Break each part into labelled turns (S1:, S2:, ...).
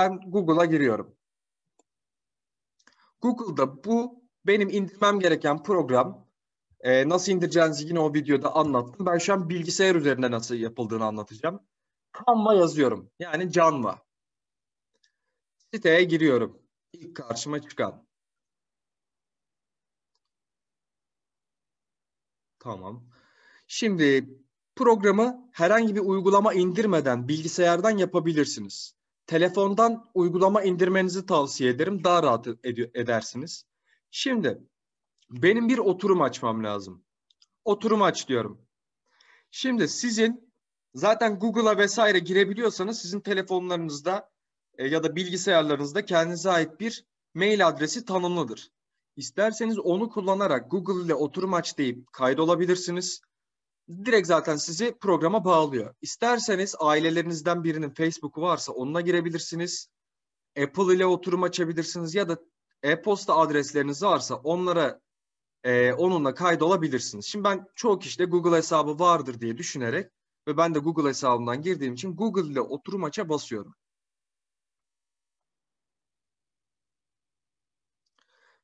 S1: ben Google'a giriyorum. Google'da bu benim indirmem gereken program e, nasıl indireceğinizi yine o videoda anlattım. Ben şu an bilgisayar üzerinde nasıl yapıldığını anlatacağım. Canva yazıyorum. Yani Canva. Siteye giriyorum. İlk karşıma çıkan. Tamam. Şimdi programı herhangi bir uygulama indirmeden bilgisayardan yapabilirsiniz. Telefondan uygulama indirmenizi tavsiye ederim. Daha rahat ed- edersiniz. Şimdi benim bir oturum açmam lazım. Oturum aç diyorum. Şimdi sizin zaten Google'a vesaire girebiliyorsanız sizin telefonlarınızda e, ya da bilgisayarlarınızda kendinize ait bir mail adresi tanımlıdır. İsterseniz onu kullanarak Google ile oturum aç deyip kaydolabilirsiniz direkt zaten sizi programa bağlıyor. İsterseniz ailelerinizden birinin Facebook'u varsa onunla girebilirsiniz. Apple ile oturum açabilirsiniz ya da e-posta adresleriniz varsa onlara e, onunla kaydolabilirsiniz. Şimdi ben çoğu kişide Google hesabı vardır diye düşünerek ve ben de Google hesabımdan girdiğim için Google ile oturum aça basıyorum.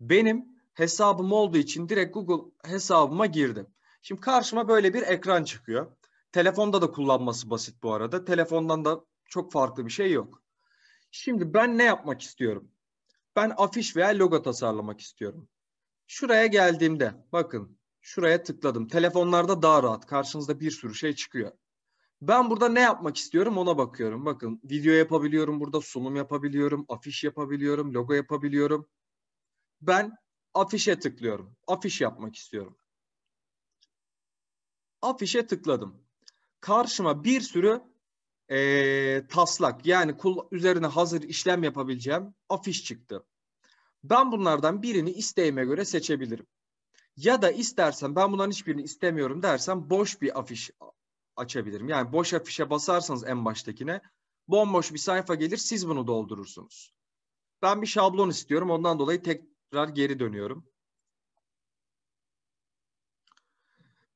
S1: Benim hesabım olduğu için direkt Google hesabıma girdim. Şimdi karşıma böyle bir ekran çıkıyor. Telefonda da kullanması basit bu arada. Telefondan da çok farklı bir şey yok. Şimdi ben ne yapmak istiyorum? Ben afiş veya logo tasarlamak istiyorum. Şuraya geldiğimde bakın şuraya tıkladım. Telefonlarda daha rahat. Karşınızda bir sürü şey çıkıyor. Ben burada ne yapmak istiyorum ona bakıyorum. Bakın video yapabiliyorum burada, sunum yapabiliyorum, afiş yapabiliyorum, logo yapabiliyorum. Ben afişe tıklıyorum. Afiş yapmak istiyorum afişe tıkladım. Karşıma bir sürü e, taslak yani kul üzerine hazır işlem yapabileceğim afiş çıktı. Ben bunlardan birini isteğime göre seçebilirim. Ya da istersen ben bunların hiçbirini istemiyorum dersen boş bir afiş açabilirim. Yani boş afişe basarsanız en baştakine bomboş bir sayfa gelir siz bunu doldurursunuz. Ben bir şablon istiyorum ondan dolayı tekrar geri dönüyorum.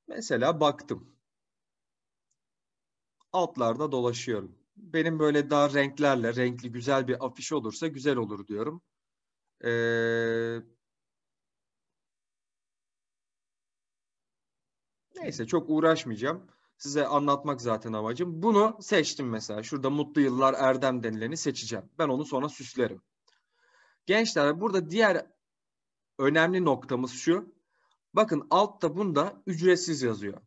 S1: Mesela baktım. Altlarda dolaşıyorum. Benim böyle daha renklerle, renkli güzel bir afiş olursa güzel olur diyorum. Ee, neyse çok uğraşmayacağım. Size anlatmak zaten amacım. Bunu seçtim mesela. Şurada mutlu yıllar Erdem denileni seçeceğim. Ben onu sonra süslerim. Gençler burada diğer önemli noktamız şu. Bakın altta bunda ücretsiz yazıyor.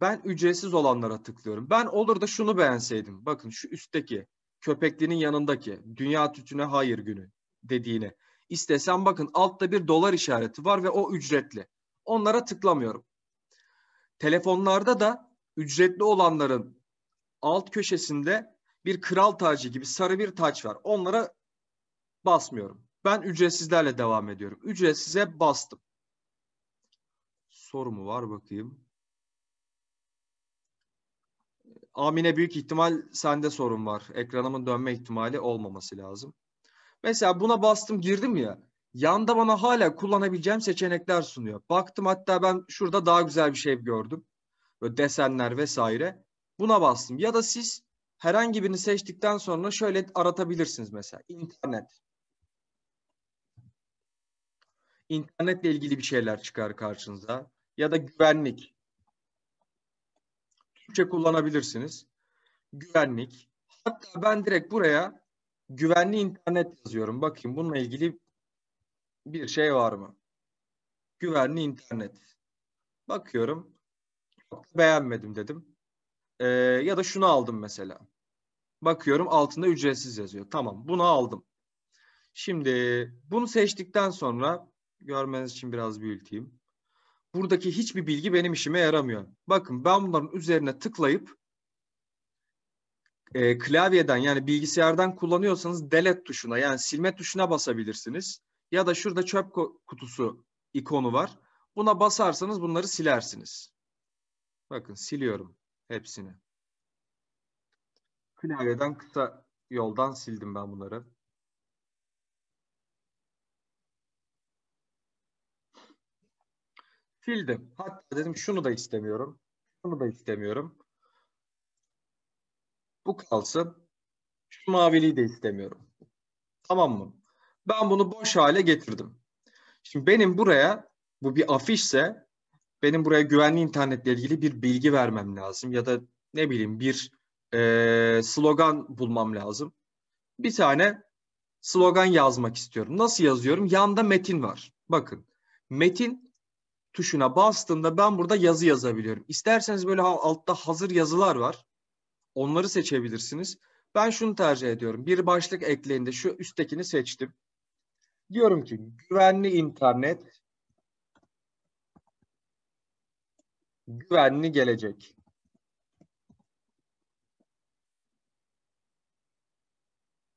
S1: Ben ücretsiz olanlara tıklıyorum. Ben olur da şunu beğenseydim. Bakın şu üstteki köpeklinin yanındaki dünya tütüne hayır günü dediğini. İstesem bakın altta bir dolar işareti var ve o ücretli. Onlara tıklamıyorum. Telefonlarda da ücretli olanların alt köşesinde bir kral tacı gibi sarı bir taç var. Onlara basmıyorum. Ben ücretsizlerle devam ediyorum. Ücretsize bastım soru mu var bakayım. Amine büyük ihtimal sende sorun var. Ekranımın dönme ihtimali olmaması lazım. Mesela buna bastım girdim ya. Yanda bana hala kullanabileceğim seçenekler sunuyor. Baktım hatta ben şurada daha güzel bir şey gördüm. Böyle desenler vesaire. Buna bastım. Ya da siz herhangi birini seçtikten sonra şöyle aratabilirsiniz mesela. İnternet. İnternetle ilgili bir şeyler çıkar karşınıza ya da güvenlik. Türkçe kullanabilirsiniz. Güvenlik. Hatta ben direkt buraya güvenli internet yazıyorum. Bakayım bununla ilgili bir şey var mı? Güvenli internet. Bakıyorum. Beğenmedim dedim. Ee, ya da şunu aldım mesela. Bakıyorum altında ücretsiz yazıyor. Tamam bunu aldım. Şimdi bunu seçtikten sonra görmeniz için biraz büyüteyim buradaki hiçbir bilgi benim işime yaramıyor. Bakın ben bunların üzerine tıklayıp e, klavyeden yani bilgisayardan kullanıyorsanız delete tuşuna yani silme tuşuna basabilirsiniz. Ya da şurada çöp kutusu ikonu var. Buna basarsanız bunları silersiniz. Bakın siliyorum hepsini. Klavyeden kısa yoldan sildim ben bunları. Sildim. Hatta dedim şunu da istemiyorum. Şunu da istemiyorum. Bu kalsın. Şu maviliği de istemiyorum. Tamam mı? Ben bunu boş hale getirdim. Şimdi benim buraya bu bir afişse benim buraya güvenli internetle ilgili bir bilgi vermem lazım ya da ne bileyim bir e, slogan bulmam lazım. Bir tane slogan yazmak istiyorum. Nasıl yazıyorum? Yanda metin var. Bakın metin tuşuna bastığımda ben burada yazı yazabiliyorum. İsterseniz böyle altta hazır yazılar var. Onları seçebilirsiniz. Ben şunu tercih ediyorum. Bir başlık ekleyinde şu üsttekini seçtim. Diyorum ki güvenli internet, güvenli gelecek.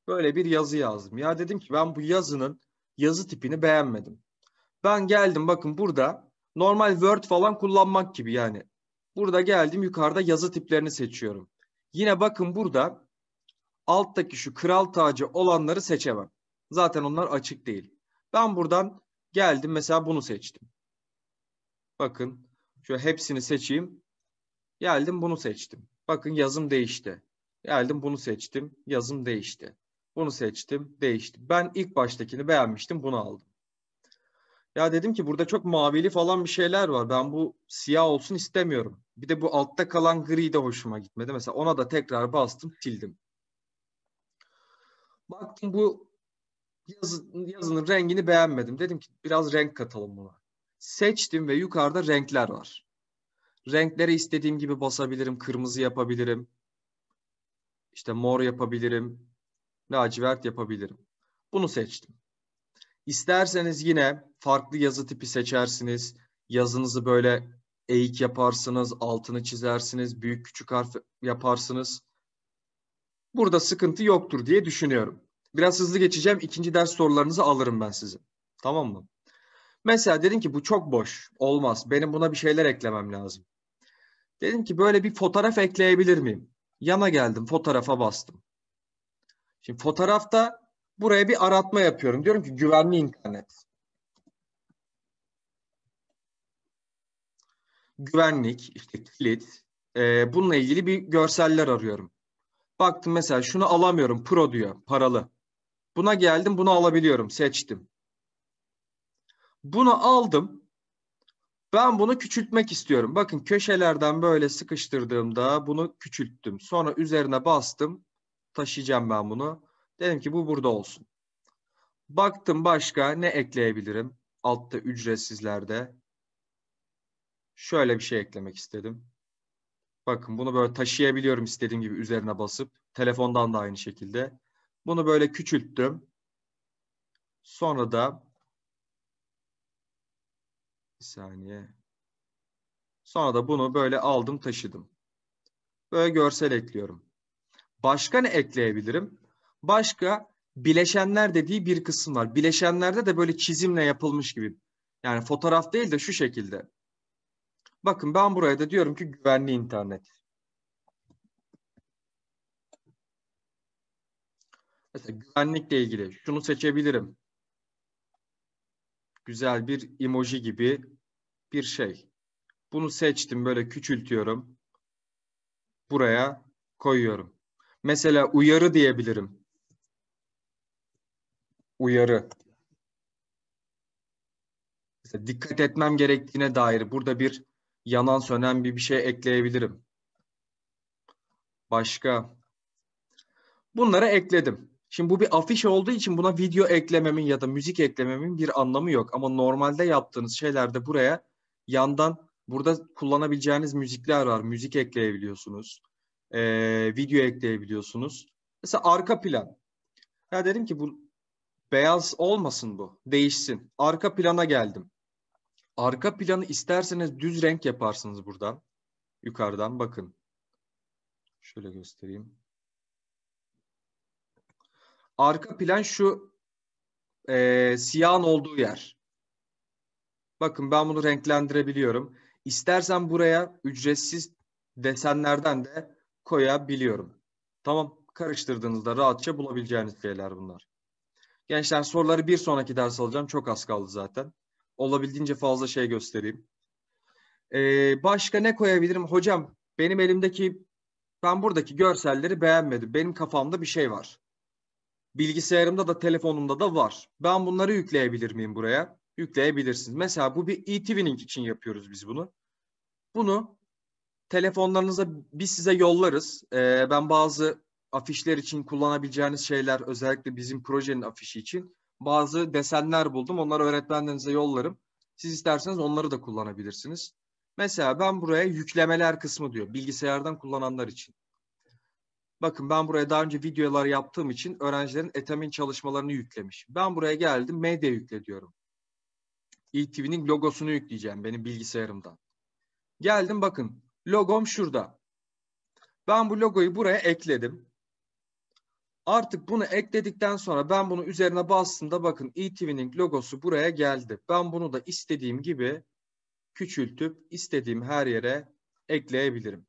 S1: Böyle bir yazı yazdım. Ya dedim ki ben bu yazının yazı tipini beğenmedim. Ben geldim bakın burada normal Word falan kullanmak gibi yani. Burada geldim yukarıda yazı tiplerini seçiyorum. Yine bakın burada alttaki şu kral tacı olanları seçemem. Zaten onlar açık değil. Ben buradan geldim mesela bunu seçtim. Bakın şu hepsini seçeyim. Geldim bunu seçtim. Bakın yazım değişti. Geldim bunu seçtim. Yazım değişti. Bunu seçtim. Değişti. Ben ilk baştakini beğenmiştim. Bunu aldım. Ya dedim ki burada çok mavili falan bir şeyler var. Ben bu siyah olsun istemiyorum. Bir de bu altta kalan gri de hoşuma gitmedi. Mesela ona da tekrar bastım, sildim. Baktım bu yazı, yazının rengini beğenmedim. Dedim ki biraz renk katalım buna. Seçtim ve yukarıda renkler var. Renklere istediğim gibi basabilirim. Kırmızı yapabilirim. İşte mor yapabilirim. Lacivert yapabilirim. Bunu seçtim. İsterseniz yine farklı yazı tipi seçersiniz. Yazınızı böyle eğik yaparsınız, altını çizersiniz, büyük küçük harf yaparsınız. Burada sıkıntı yoktur diye düşünüyorum. Biraz hızlı geçeceğim. İkinci ders sorularınızı alırım ben sizin. Tamam mı? Mesela dedim ki bu çok boş. Olmaz. Benim buna bir şeyler eklemem lazım. Dedim ki böyle bir fotoğraf ekleyebilir miyim? Yana geldim fotoğrafa bastım. Şimdi fotoğrafta buraya bir aratma yapıyorum. Diyorum ki güvenli internet. güvenlik, işte kilit, e, bununla ilgili bir görseller arıyorum. Baktım mesela şunu alamıyorum, pro diyor, paralı. Buna geldim, bunu alabiliyorum, seçtim. Bunu aldım. Ben bunu küçültmek istiyorum. Bakın köşelerden böyle sıkıştırdığımda bunu küçülttüm. Sonra üzerine bastım. Taşıyacağım ben bunu. Dedim ki bu burada olsun. Baktım başka ne ekleyebilirim? Altta ücretsizlerde şöyle bir şey eklemek istedim. Bakın bunu böyle taşıyabiliyorum istediğim gibi üzerine basıp. Telefondan da aynı şekilde. Bunu böyle küçülttüm. Sonra da bir saniye. Sonra da bunu böyle aldım taşıdım. Böyle görsel ekliyorum. Başka ne ekleyebilirim? Başka bileşenler dediği bir kısım var. Bileşenlerde de böyle çizimle yapılmış gibi. Yani fotoğraf değil de şu şekilde. Bakın ben buraya da diyorum ki güvenli internet. Mesela güvenlikle ilgili şunu seçebilirim. Güzel bir emoji gibi bir şey. Bunu seçtim böyle küçültüyorum. Buraya koyuyorum. Mesela uyarı diyebilirim. Uyarı. Mesela dikkat etmem gerektiğine dair burada bir yanan sönen bir bir şey ekleyebilirim. Başka. Bunları ekledim. Şimdi bu bir afiş olduğu için buna video eklememin ya da müzik eklememin bir anlamı yok. Ama normalde yaptığınız şeylerde buraya yandan burada kullanabileceğiniz müzikler var. Müzik ekleyebiliyorsunuz. Ee, video ekleyebiliyorsunuz. Mesela arka plan. Ya dedim ki bu beyaz olmasın bu. Değişsin. Arka plana geldim. Arka planı isterseniz düz renk yaparsınız buradan. Yukarıdan bakın. Şöyle göstereyim. Arka plan şu e, siyahın olduğu yer. Bakın ben bunu renklendirebiliyorum. İstersen buraya ücretsiz desenlerden de koyabiliyorum. Tamam karıştırdığınızda rahatça bulabileceğiniz şeyler bunlar. Gençler soruları bir sonraki ders alacağım. Çok az kaldı zaten olabildiğince fazla şey göstereyim. Ee, başka ne koyabilirim? Hocam benim elimdeki, ben buradaki görselleri beğenmedim. Benim kafamda bir şey var. Bilgisayarımda da telefonumda da var. Ben bunları yükleyebilir miyim buraya? Yükleyebilirsiniz. Mesela bu bir e-twinning için yapıyoruz biz bunu. Bunu telefonlarınıza biz size yollarız. Ee, ben bazı afişler için kullanabileceğiniz şeyler özellikle bizim projenin afişi için bazı desenler buldum. Onları öğretmenlerinize yollarım. Siz isterseniz onları da kullanabilirsiniz. Mesela ben buraya yüklemeler kısmı diyor. Bilgisayardan kullananlar için. Bakın ben buraya daha önce videolar yaptığım için öğrencilerin etamin çalışmalarını yüklemiş. Ben buraya geldim medya yükle diyorum. ETV'nin logosunu yükleyeceğim benim bilgisayarımdan. Geldim bakın logom şurada. Ben bu logoyu buraya ekledim. Artık bunu ekledikten sonra ben bunu üzerine bastığımda bakın e logosu buraya geldi. Ben bunu da istediğim gibi küçültüp istediğim her yere ekleyebilirim.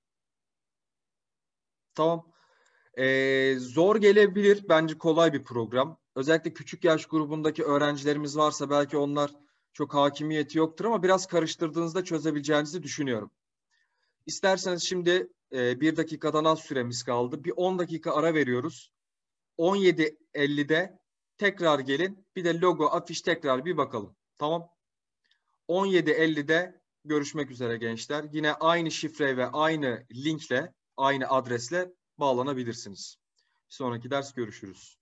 S1: Tamam. Ee, zor gelebilir. Bence kolay bir program. Özellikle küçük yaş grubundaki öğrencilerimiz varsa belki onlar çok hakimiyeti yoktur ama biraz karıştırdığınızda çözebileceğinizi düşünüyorum. İsterseniz şimdi e, bir dakikadan az süremiz kaldı. Bir 10 dakika ara veriyoruz. 17.50'de tekrar gelin. Bir de logo, afiş tekrar bir bakalım. Tamam. 17.50'de görüşmek üzere gençler. Yine aynı şifre ve aynı linkle, aynı adresle bağlanabilirsiniz. Bir sonraki ders görüşürüz.